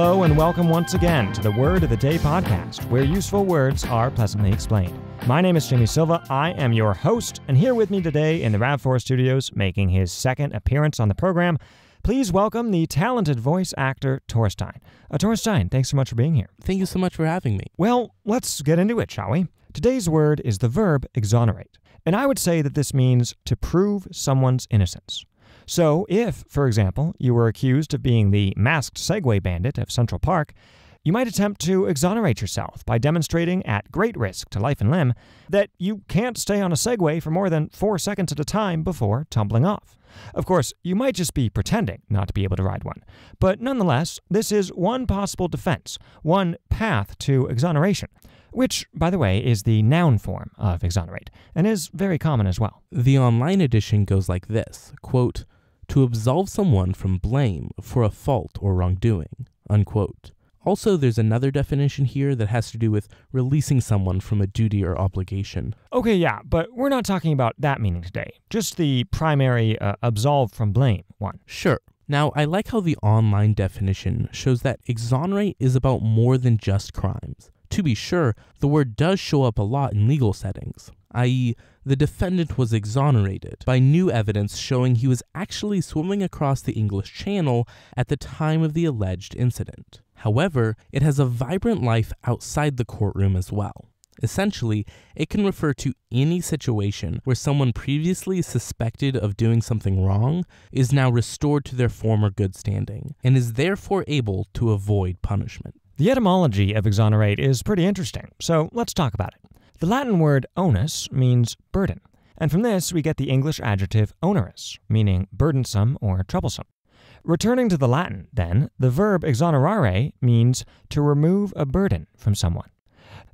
Hello, and welcome once again to the Word of the Day podcast, where useful words are pleasantly explained. My name is Jimmy Silva. I am your host, and here with me today in the RAV4 studios, making his second appearance on the program, please welcome the talented voice actor Torstein. Uh, Torstein, thanks so much for being here. Thank you so much for having me. Well, let's get into it, shall we? Today's word is the verb exonerate. And I would say that this means to prove someone's innocence. So, if, for example, you were accused of being the masked Segway bandit of Central Park, you might attempt to exonerate yourself by demonstrating, at great risk to life and limb, that you can't stay on a Segway for more than four seconds at a time before tumbling off. Of course, you might just be pretending not to be able to ride one, but nonetheless, this is one possible defense, one path to exoneration, which, by the way, is the noun form of exonerate, and is very common as well. The online edition goes like this quote, to absolve someone from blame for a fault or wrongdoing. Unquote. Also, there's another definition here that has to do with releasing someone from a duty or obligation. Okay, yeah, but we're not talking about that meaning today, just the primary uh, absolve from blame one. Sure. Now, I like how the online definition shows that exonerate is about more than just crimes. To be sure, the word does show up a lot in legal settings, i.e., the defendant was exonerated by new evidence showing he was actually swimming across the English Channel at the time of the alleged incident. However, it has a vibrant life outside the courtroom as well. Essentially, it can refer to any situation where someone previously suspected of doing something wrong is now restored to their former good standing and is therefore able to avoid punishment. The etymology of exonerate is pretty interesting, so let's talk about it. The Latin word onus means burden, and from this we get the English adjective onerous, meaning burdensome or troublesome. Returning to the Latin, then, the verb exonerare means to remove a burden from someone.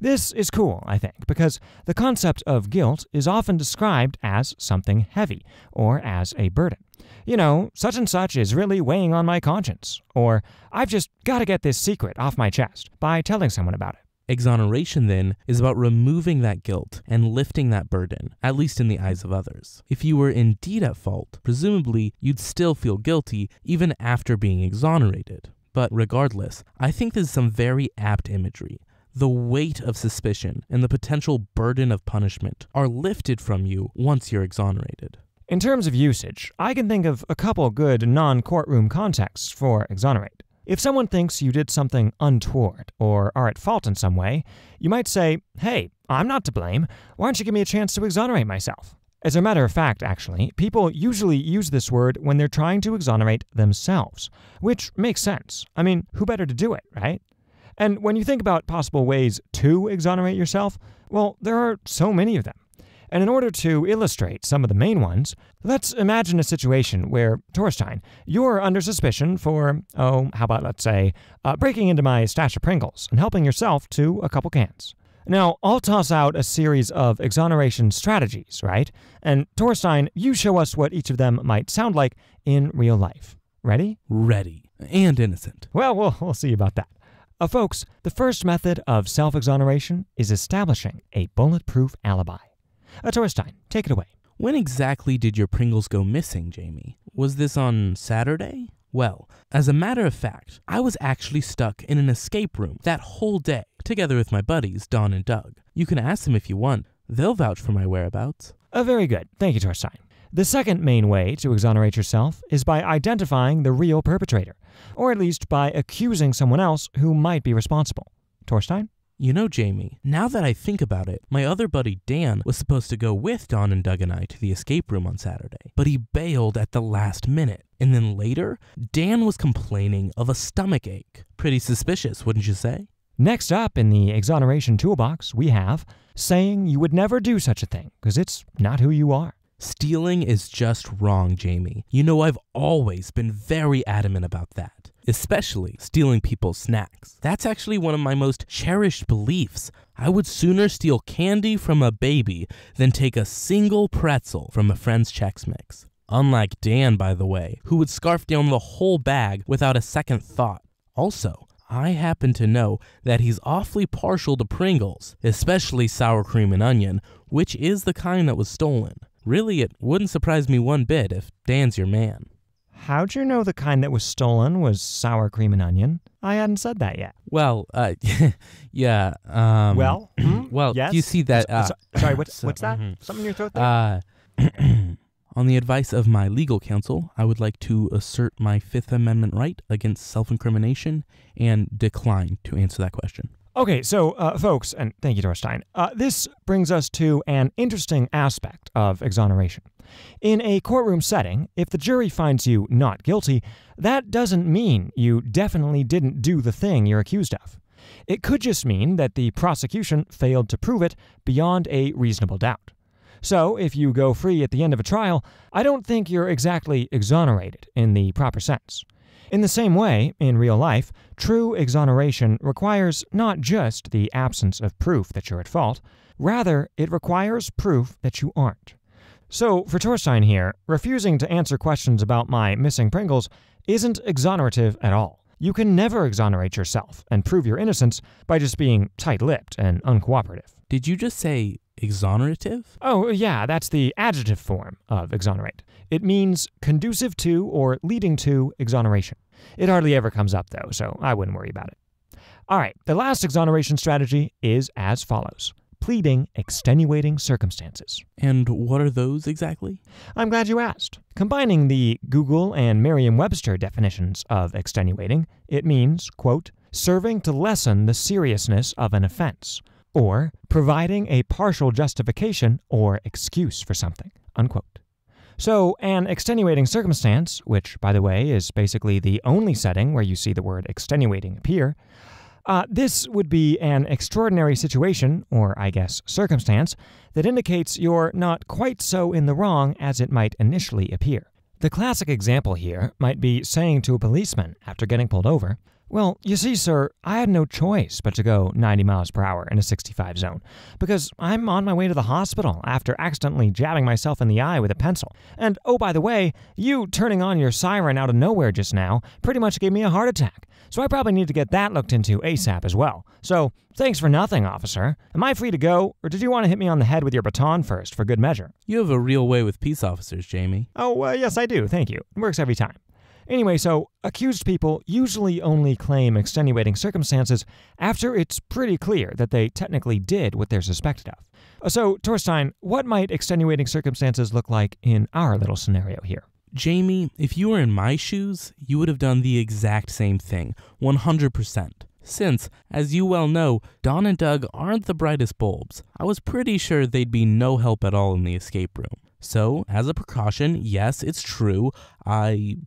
This is cool, I think, because the concept of guilt is often described as something heavy or as a burden. You know, such and such is really weighing on my conscience, or I've just got to get this secret off my chest by telling someone about it. Exoneration, then, is about removing that guilt and lifting that burden, at least in the eyes of others. If you were indeed at fault, presumably you'd still feel guilty even after being exonerated. But regardless, I think this is some very apt imagery. The weight of suspicion and the potential burden of punishment are lifted from you once you're exonerated. In terms of usage, I can think of a couple good non courtroom contexts for exonerate. If someone thinks you did something untoward or are at fault in some way, you might say, Hey, I'm not to blame. Why don't you give me a chance to exonerate myself? As a matter of fact, actually, people usually use this word when they're trying to exonerate themselves, which makes sense. I mean, who better to do it, right? And when you think about possible ways to exonerate yourself, well, there are so many of them. And in order to illustrate some of the main ones, let's imagine a situation where, Torstein, you're under suspicion for, oh, how about let's say, uh, breaking into my stash of Pringles and helping yourself to a couple cans. Now, I'll toss out a series of exoneration strategies, right? And Torstein, you show us what each of them might sound like in real life. Ready? Ready. And innocent. Well, we'll, we'll see about that. Uh, folks, the first method of self exoneration is establishing a bulletproof alibi. Uh, Torstein, take it away. When exactly did your Pringles go missing, Jamie? Was this on Saturday? Well, as a matter of fact, I was actually stuck in an escape room that whole day, together with my buddies, Don and Doug. You can ask them if you want, they'll vouch for my whereabouts. Uh, very good. Thank you, Torstein. The second main way to exonerate yourself is by identifying the real perpetrator, or at least by accusing someone else who might be responsible. Torstein? You know, Jamie, now that I think about it, my other buddy Dan was supposed to go with Don and Doug and I to the escape room on Saturday, but he bailed at the last minute. And then later, Dan was complaining of a stomach ache. Pretty suspicious, wouldn't you say? Next up in the exoneration toolbox, we have saying you would never do such a thing because it's not who you are. Stealing is just wrong, Jamie. You know, I've always been very adamant about that especially stealing people's snacks. That's actually one of my most cherished beliefs. I would sooner steal candy from a baby than take a single pretzel from a friend's Chex Mix. Unlike Dan, by the way, who would scarf down the whole bag without a second thought. Also, I happen to know that he's awfully partial to Pringles, especially sour cream and onion, which is the kind that was stolen. Really, it wouldn't surprise me one bit if Dan's your man. How'd you know the kind that was stolen was sour cream and onion? I hadn't said that yet. Well, uh, yeah. Um, well, well, hmm, yes? you see that. Uh, so, sorry, what's, so, what's that? Mm-hmm. Something in your throat there? Uh, On the advice of my legal counsel, I would like to assert my Fifth Amendment right against self incrimination and decline to answer that question. Okay, so uh, folks, and thank you, Dorstein. Uh, this brings us to an interesting aspect of exoneration. In a courtroom setting, if the jury finds you not guilty, that doesn't mean you definitely didn't do the thing you're accused of. It could just mean that the prosecution failed to prove it beyond a reasonable doubt. So, if you go free at the end of a trial, I don't think you're exactly exonerated in the proper sense. In the same way, in real life, true exoneration requires not just the absence of proof that you're at fault, rather, it requires proof that you aren't. So, for Torstein here, refusing to answer questions about my missing Pringles isn't exonerative at all. You can never exonerate yourself and prove your innocence by just being tight lipped and uncooperative. Did you just say exonerative? Oh, yeah, that's the adjective form of exonerate. It means conducive to or leading to exoneration. It hardly ever comes up, though, so I wouldn't worry about it. All right, the last exoneration strategy is as follows pleading extenuating circumstances. And what are those exactly? I'm glad you asked. Combining the Google and Merriam Webster definitions of extenuating, it means, quote, serving to lessen the seriousness of an offense or providing a partial justification or excuse for something. Unquote. So, an extenuating circumstance, which, by the way, is basically the only setting where you see the word extenuating appear, uh, this would be an extraordinary situation, or I guess circumstance, that indicates you're not quite so in the wrong as it might initially appear. The classic example here might be saying to a policeman after getting pulled over, well, you see, sir, I had no choice but to go 90 miles per hour in a 65 zone because I'm on my way to the hospital after accidentally jabbing myself in the eye with a pencil. And oh, by the way, you turning on your siren out of nowhere just now pretty much gave me a heart attack. So I probably need to get that looked into ASAP as well. So thanks for nothing, officer. Am I free to go, or did you want to hit me on the head with your baton first for good measure? You have a real way with peace officers, Jamie. Oh, uh, yes, I do. Thank you. It works every time. Anyway, so accused people usually only claim extenuating circumstances after it's pretty clear that they technically did what they're suspected of. Uh, so, Torstein, what might extenuating circumstances look like in our little scenario here? Jamie, if you were in my shoes, you would have done the exact same thing, 100%. Since, as you well know, Don and Doug aren't the brightest bulbs, I was pretty sure they'd be no help at all in the escape room. So, as a precaution, yes, it's true, I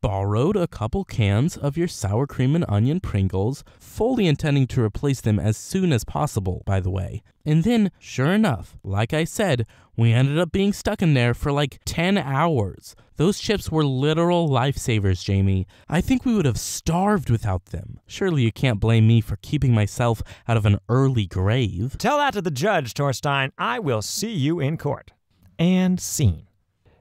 borrowed a couple cans of your sour cream and onion Pringles, fully intending to replace them as soon as possible, by the way. And then, sure enough, like I said, we ended up being stuck in there for like 10 hours. Those chips were literal lifesavers, Jamie. I think we would have starved without them. Surely you can't blame me for keeping myself out of an early grave. Tell that to the judge, Torstein. I will see you in court. And scene.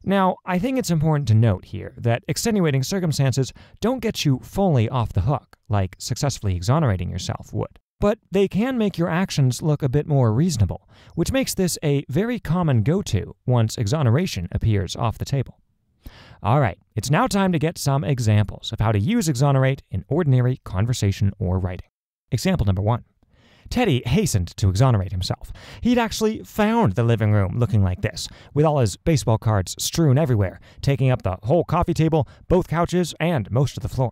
Now, I think it's important to note here that extenuating circumstances don't get you fully off the hook, like successfully exonerating yourself would. But they can make your actions look a bit more reasonable, which makes this a very common go to once exoneration appears off the table. All right, it's now time to get some examples of how to use exonerate in ordinary conversation or writing. Example number one Teddy hastened to exonerate himself. He'd actually found the living room looking like this, with all his baseball cards strewn everywhere, taking up the whole coffee table, both couches, and most of the floor.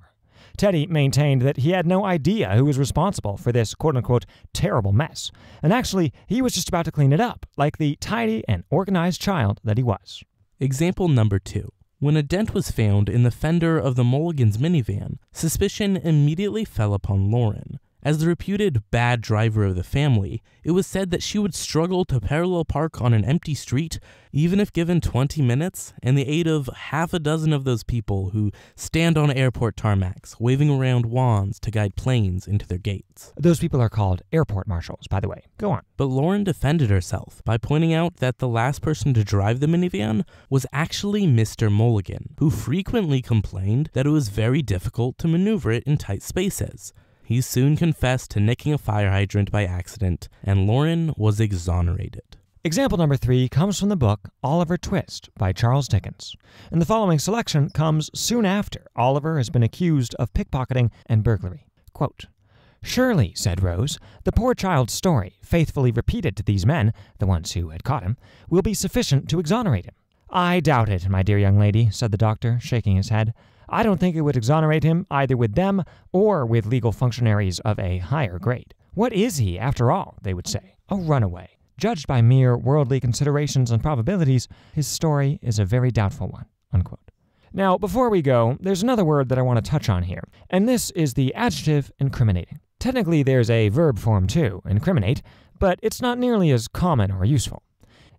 Teddy maintained that he had no idea who was responsible for this quote unquote terrible mess, and actually, he was just about to clean it up, like the tidy and organized child that he was. Example number two. When a dent was found in the fender of the Mulligan's minivan, suspicion immediately fell upon Lauren. As the reputed bad driver of the family, it was said that she would struggle to parallel park on an empty street even if given 20 minutes and the aid of half a dozen of those people who stand on airport tarmacs, waving around wands to guide planes into their gates. Those people are called airport marshals, by the way. Go on. But Lauren defended herself by pointing out that the last person to drive the minivan was actually Mr. Mulligan, who frequently complained that it was very difficult to maneuver it in tight spaces. He soon confessed to nicking a fire hydrant by accident, and Lauren was exonerated. Example number three comes from the book Oliver Twist by Charles Dickens. And the following selection comes soon after Oliver has been accused of pickpocketing and burglary. Quote, Surely, said Rose, the poor child's story, faithfully repeated to these men, the ones who had caught him, will be sufficient to exonerate him. I doubt it, my dear young lady, said the doctor, shaking his head. I don't think it would exonerate him either with them or with legal functionaries of a higher grade. What is he, after all, they would say? A runaway. Judged by mere worldly considerations and probabilities, his story is a very doubtful one. Unquote. Now, before we go, there's another word that I want to touch on here, and this is the adjective incriminating. Technically, there's a verb form too, incriminate, but it's not nearly as common or useful.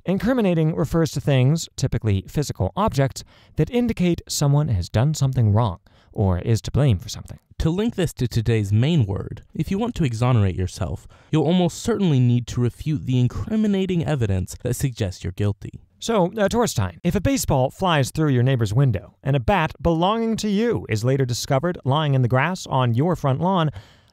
Incriminating refers to things, typically physical objects, that indicate someone has done something wrong or is to blame for something. To link this to today's main word, if you want to exonerate yourself, you'll almost certainly need to refute the incriminating evidence that suggests you're guilty. So, uh, Torstein, if a baseball flies through your neighbor's window and a bat belonging to you is later discovered lying in the grass on your front lawn,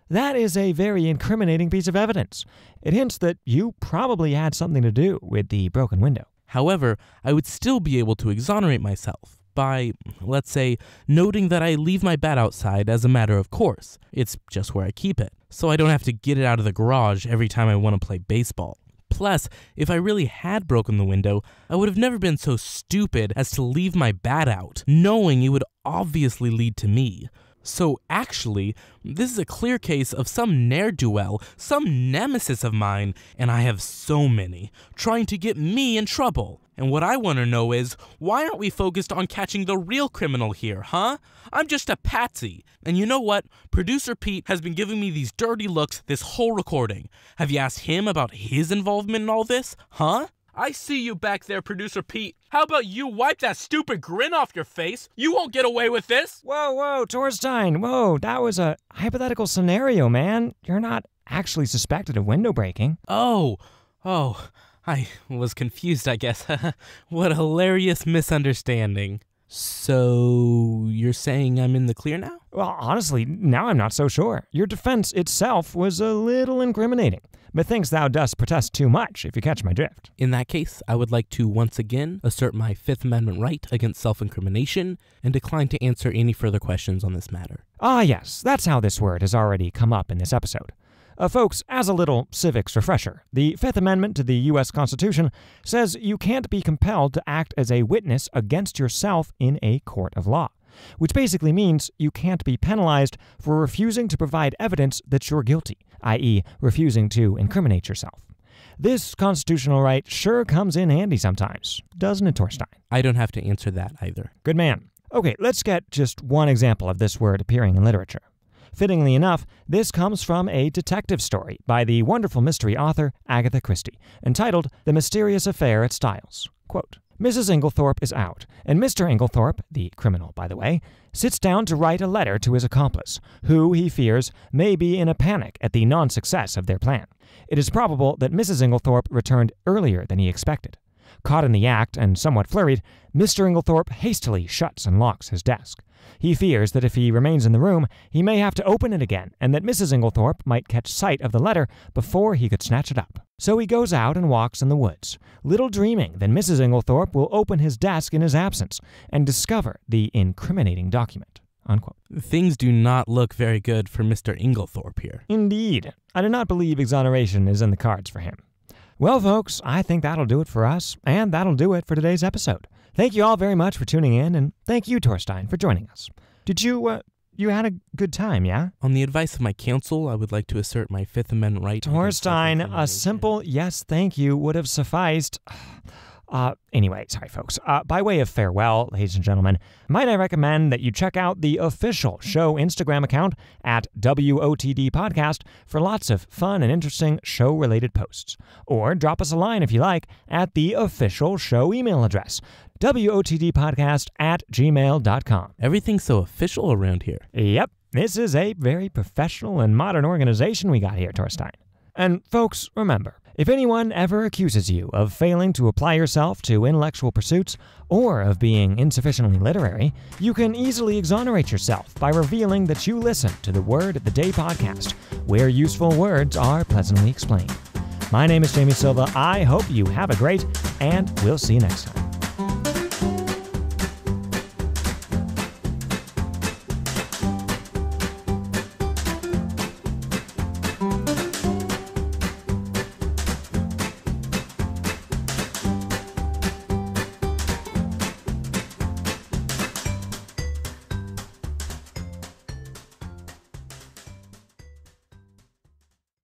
that is a very incriminating piece of evidence. It hints that you probably had something to do with the broken window. However, I would still be able to exonerate myself by, let's say, noting that I leave my bat outside as a matter of course. It's just where I keep it, so I don't have to get it out of the garage every time I want to play baseball. Plus, if I really had broken the window, I would have never been so stupid as to leave my bat out, knowing it would obviously lead to me. So actually, this is a clear case of some ne'er do well, some nemesis of mine, and I have so many, trying to get me in trouble. And what I want to know is, why aren't we focused on catching the real criminal here, huh? I'm just a patsy. And you know what? Producer Pete has been giving me these dirty looks this whole recording. Have you asked him about his involvement in all this, huh? I see you back there, producer Pete. How about you wipe that stupid grin off your face? You won't get away with this. Whoa, whoa, Torstein, whoa, that was a hypothetical scenario, man. You're not actually suspected of window breaking. Oh, oh, I was confused, I guess. what a hilarious misunderstanding. So, you're saying I'm in the clear now? Well, honestly, now I'm not so sure. Your defense itself was a little incriminating. Methinks thou dost protest too much, if you catch my drift. In that case, I would like to once again assert my Fifth Amendment right against self incrimination and decline to answer any further questions on this matter. Ah, yes, that's how this word has already come up in this episode. Uh, folks, as a little civics refresher, the Fifth Amendment to the U.S. Constitution says you can't be compelled to act as a witness against yourself in a court of law which basically means you can't be penalized for refusing to provide evidence that you're guilty, i.e., refusing to incriminate yourself. This constitutional right sure comes in handy sometimes, doesn't it, Torstein? I don't have to answer that either. Good man. Okay, let's get just one example of this word appearing in literature. Fittingly enough, this comes from a detective story by the wonderful mystery author Agatha Christie, entitled The Mysterious Affair at Styles. Quote, Mrs. Inglethorpe is out, and Mr. Inglethorpe, the criminal, by the way, sits down to write a letter to his accomplice, who, he fears, may be in a panic at the non success of their plan. It is probable that Mrs. Inglethorpe returned earlier than he expected. Caught in the act and somewhat flurried, Mr. Inglethorpe hastily shuts and locks his desk. He fears that if he remains in the room, he may have to open it again, and that Mrs. Inglethorpe might catch sight of the letter before he could snatch it up. So he goes out and walks in the woods, little dreaming that Mrs. Inglethorpe will open his desk in his absence and discover the incriminating document. Unquote. Things do not look very good for Mr. Inglethorpe here. Indeed. I do not believe exoneration is in the cards for him. Well, folks, I think that'll do it for us, and that'll do it for today's episode. Thank you all very much for tuning in, and thank you, Torstein, for joining us. Did you, uh, you had a good time, yeah? On the advice of my counsel, I would like to assert my Fifth Amendment right. Torstein, a simple yes, thank you would have sufficed. Uh, anyway, sorry, folks. Uh, by way of farewell, ladies and gentlemen, might I recommend that you check out the official show Instagram account at WOTD Podcast for lots of fun and interesting show related posts. Or drop us a line if you like at the official show email address, WOTDpodcast at gmail.com. Everything's so official around here. Yep. This is a very professional and modern organization we got here, Torstein. And folks, remember, if anyone ever accuses you of failing to apply yourself to intellectual pursuits or of being insufficiently literary, you can easily exonerate yourself by revealing that you listen to the Word of the Day podcast, where useful words are pleasantly explained. My name is Jamie Silva. I hope you have a great, and we'll see you next time.